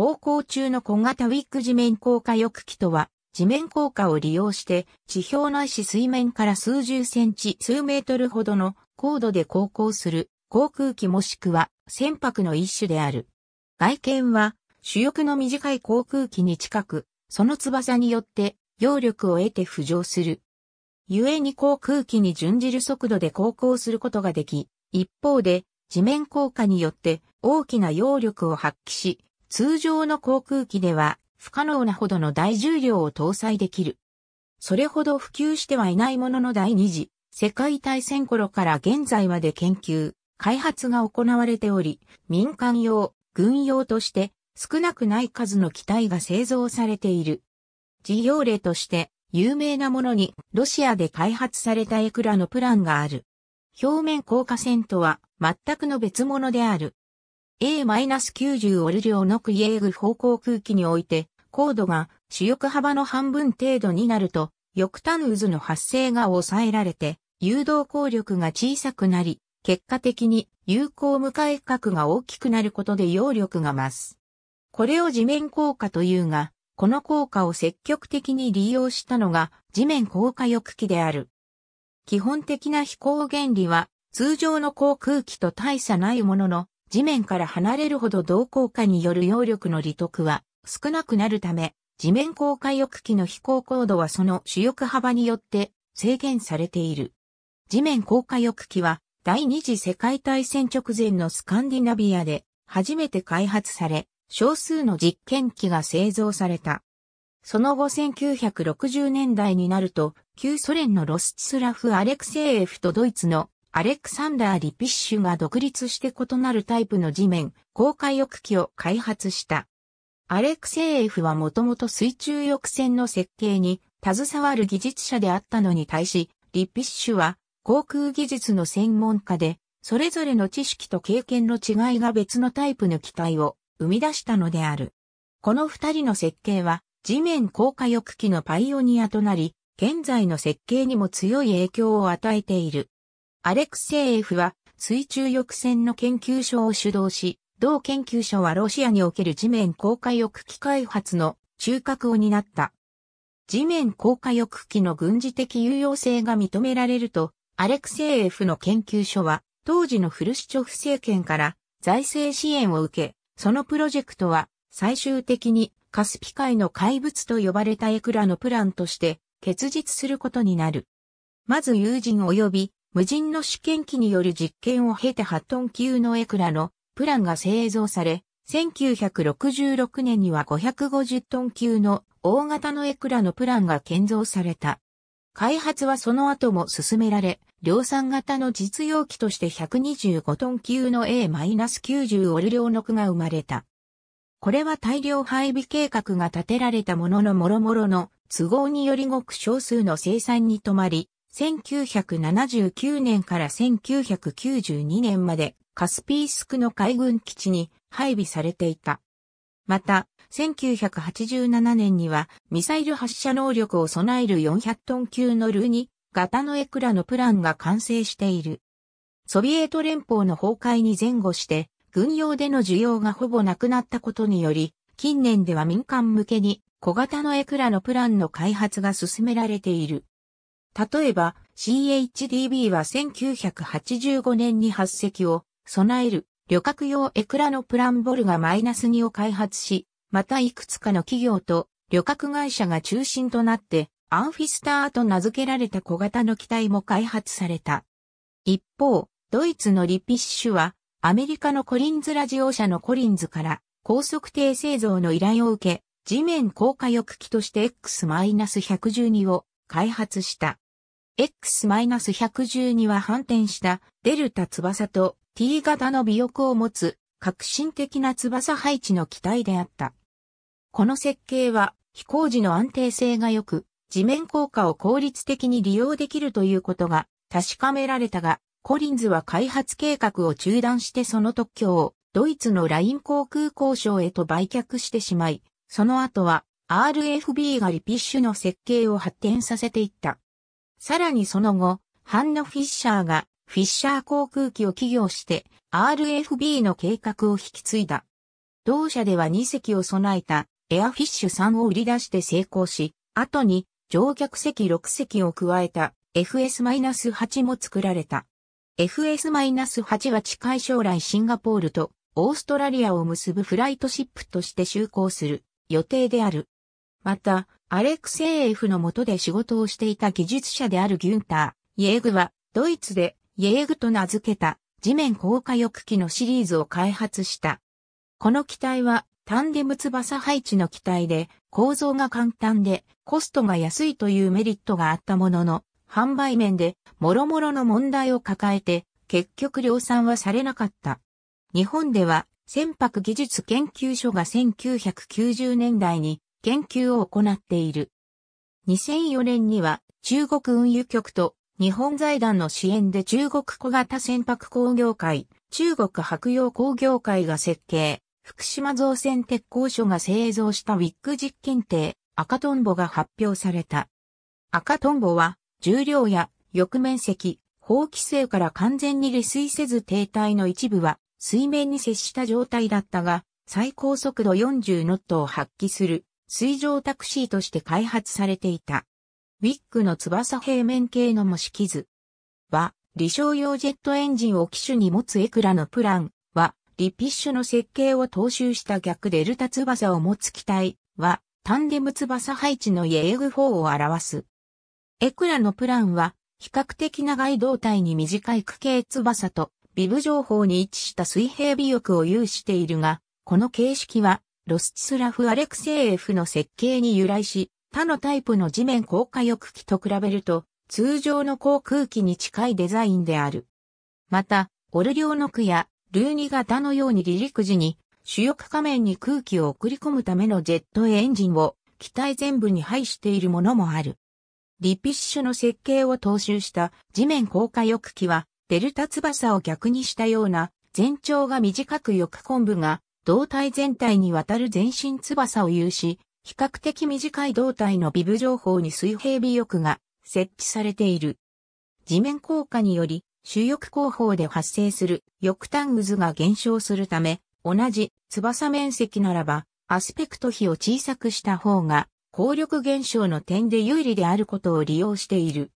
航行中の小型ウィッグ地面降下翼機とは、地面降下を利用して、地表のいし水面から数十センチ、数メートルほどの高度で航行する航空機もしくは船舶の一種である。外見は主翼の短い航空機に近く、その翼によって揚力を得て浮上する。故に航空機に準じる速度で航行することができ、一方で地面降下によって大きな揚力を発揮し、通常の航空機では不可能なほどの大重量を搭載できる。それほど普及してはいないものの第二次世界大戦頃から現在まで研究、開発が行われており、民間用、軍用として少なくない数の機体が製造されている。事業例として有名なものにロシアで開発されたエクラのプランがある。表面降下線とは全くの別物である。A-90 オルリオのクイエーグ方向空気において、高度が主翼幅の半分程度になると、翼端渦の発生が抑えられて、誘導効力が小さくなり、結果的に有効向かい角が大きくなることで揚力が増す。これを地面効果というが、この効果を積極的に利用したのが地面効果翼機である。基本的な飛行原理は通常の航空機と大差ないものの、地面から離れるほど同効化による揚力の利得は少なくなるため、地面降下翼機の飛行高度はその主翼幅によって制限されている。地面降下翼機は第二次世界大戦直前のスカンディナビアで初めて開発され、少数の実験機が製造された。その後1960年代になると、旧ソ連のロスチスラフ・アレクセーエフとドイツのアレクサンダー・リピッシュが独立して異なるタイプの地面、高火翼機を開発した。アレクセイエフはもともと水中翼船の設計に携わる技術者であったのに対し、リピッシュは航空技術の専門家で、それぞれの知識と経験の違いが別のタイプの機体を生み出したのである。この二人の設計は地面高火翼機のパイオニアとなり、現在の設計にも強い影響を与えている。アレクセイエフは水中抑船の研究所を主導し、同研究所はロシアにおける地面降下翼機開発の中核を担った。地面降下翼機の軍事的有用性が認められると、アレクセイエフの研究所は、当時のフルシチョフ政権から財政支援を受け、そのプロジェクトは最終的にカスピ海の怪物と呼ばれたエクラのプランとして結実することになる。まず友人及び無人の試験機による実験を経て8トン級のエクラのプランが製造され、1966年には550トン級の大型のエクラのプランが建造された。開発はその後も進められ、量産型の実用機として125トン級の A-90 オル量の区が生まれた。これは大量配備計画が立てられたものの諸々の都合によりごく少数の生産に止まり、1979年から1992年までカスピースクの海軍基地に配備されていた。また、1987年にはミサイル発射能力を備える400トン級のルーニ型のエクラのプランが完成している。ソビエト連邦の崩壊に前後して、軍用での需要がほぼなくなったことにより、近年では民間向けに小型のエクラのプランの開発が進められている。例えば、CHDB は1985年に発石を備える旅客用エクラのプランボルがマイナス2を開発し、またいくつかの企業と旅客会社が中心となって、アンフィスターと名付けられた小型の機体も開発された。一方、ドイツのリピッシュは、アメリカのコリンズラジオ社のコリンズから高速艇製造の依頼を受け、地面降下翼機として X-112 を開発した。X-112 は反転したデルタ翼と T 型の尾翼を持つ革新的な翼配置の機体であった。この設計は飛行時の安定性が良く、地面効果を効率的に利用できるということが確かめられたが、コリンズは開発計画を中断してその特許をドイツのライン航空交渉へと売却してしまい、その後は RFB がリピッシュの設計を発展させていった。さらにその後、ハンナ・フィッシャーがフィッシャー航空機を起業して RFB の計画を引き継いだ。同社では2隻を備えたエアフィッシュ3を売り出して成功し、後に乗客席6席を加えた FS-8 も作られた。FS-8 は近い将来シンガポールとオーストラリアを結ぶフライトシップとして就航する予定である。また、アレクセイエフの下で仕事をしていた技術者であるギュンター、イエーグは、ドイツで、イエーグと名付けた、地面降下翼機のシリーズを開発した。この機体は、タンデム翼配置の機体で、構造が簡単で、コストが安いというメリットがあったものの、販売面で、諸々の問題を抱えて、結局量産はされなかった。日本では、船舶技術研究所が1990年代に研究を行っている。2004年には中国運輸局と日本財団の支援で中国小型船舶工業会、中国白洋工業会が設計、福島造船鉄工所が製造したウィッグ実験艇赤トンボが発表された。赤トンボは重量や翼面積、法規制から完全に離水せず停滞の一部は水面に接した状態だったが最高速度40ノットを発揮する水上タクシーとして開発されていた。ウィックの翼平面系の模式図は、理想用ジェットエンジンを機種に持つエクラのプランは、リピッシュの設計を踏襲した逆デルタ翼を持つ機体は、タンデム翼配置のイエーグ4を表す。エクラのプランは、比較的長い胴体に短い区形翼と、ビブ情報に位置した水平尾翼を有しているが、この形式はロスチスラフ・アレクセーエフの設計に由来し、他のタイプの地面降下翼機と比べると、通常の航空機に近いデザインである。また、オルリオの区やルーニ型のように離陸時に主翼仮面に空気を送り込むためのジェットエンジンを機体全部に配しているものもある。リピッシュの設計を踏襲した地面降下翼機は、デルタ翼を逆にしたような全長が短く翼ン部が胴体全体にわたる全身翼を有し、比較的短い胴体の尾部情報に水平尾翼が設置されている。地面効果により、主翼後方で発生する翼端渦が減少するため、同じ翼面積ならば、アスペクト比を小さくした方が、効力減少の点で有利であることを利用している。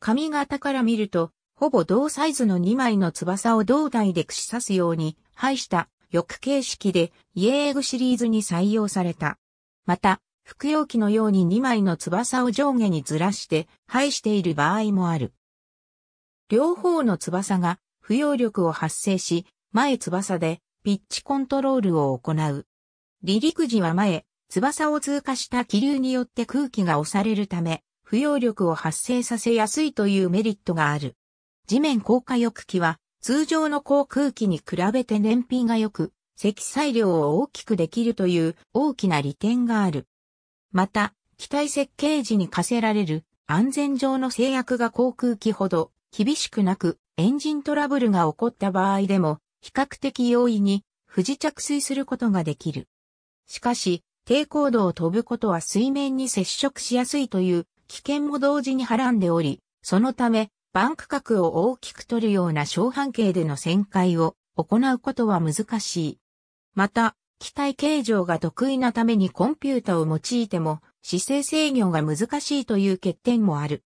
髪型から見ると、ほぼ同サイズの2枚の翼を胴体で串刺すように、配した翼形式でイエーグシリーズに採用された。また、服用機のように2枚の翼を上下にずらして配している場合もある。両方の翼が浮揚力を発生し、前翼でピッチコントロールを行う。離陸時は前、翼を通過した気流によって空気が押されるため、浮揚力を発生させやすいというメリットがある。地面降下翼機は通常の航空機に比べて燃費が良く、積載量を大きくできるという大きな利点がある。また、機体設計時に課せられる安全上の制約が航空機ほど厳しくなく、エンジントラブルが起こった場合でも、比較的容易に不時着水することができる。しかし、低高度を飛ぶことは水面に接触しやすいという危険も同時にはらんでおり、そのためバンク角を大きく取るような小半径での旋回を行うことは難しい。また、機体形状が得意なためにコンピュータを用いても姿勢制御が難しいという欠点もある。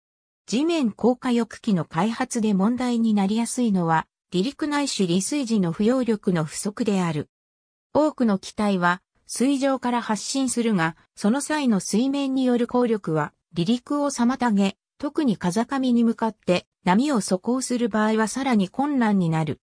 地面降下翼機の開発で問題になりやすいのは、離陸ないし離水時の浮揚力の不足である。多くの機体は水上から発進するが、その際の水面による効力は離陸を妨げ、特に風上に向かって波を阻行する場合はさらに困難になる。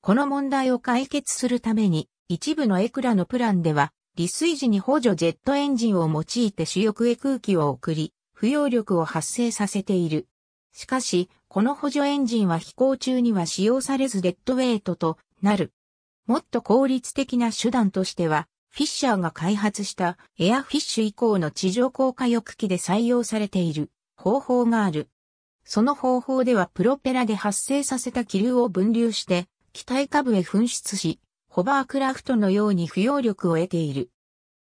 この問題を解決するために、一部のエクラのプランでは、離水時に補助ジェットエンジンを用いて主翼へ空気を送り、不揚力を発生させている。しかし、この補助エンジンは飛行中には使用されずデッドウェイトとなる。もっと効率的な手段としては、フィッシャーが開発したエアフィッシュ以降の地上降下翼機で採用されている。方法がある。その方法ではプロペラで発生させた気流を分流して、機体下部へ噴出し、ホバークラフトのように不要力を得ている。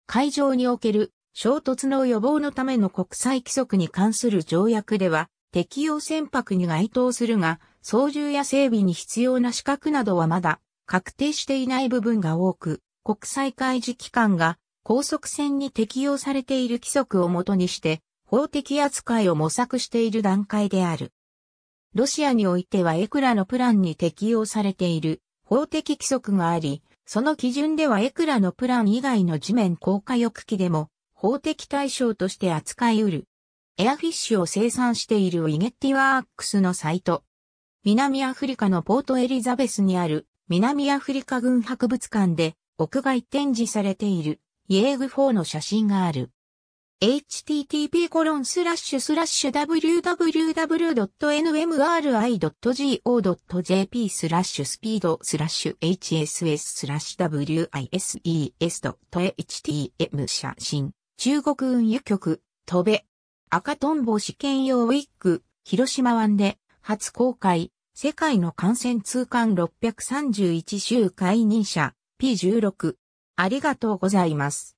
海上における衝突の予防のための国際規則に関する条約では、適用船舶に該当するが、操縦や整備に必要な資格などはまだ確定していない部分が多く、国際海事機関が高速船に適用されている規則をもとにして法的扱いを模索している段階である。ロシアにおいてはエクラのプランに適用されている法的規則があり、その基準ではエクラのプラン以外の地面降下翼機でも法的対象として扱い得る。エアフィッシュを生産しているウィゲッティワークスのサイト。南アフリカのポートエリザベスにある南アフリカ軍博物館で屋外展示されているイエーグ4の写真がある。http://www.nmri.go.jp スラッシュスピードスラッシュ hss スラッシュ wises.htm 写真中国運輸局戸部赤トンボ試験用ウィッグ広島湾で初公開世界の感染通関631周回認者 P16 ありがとうございます。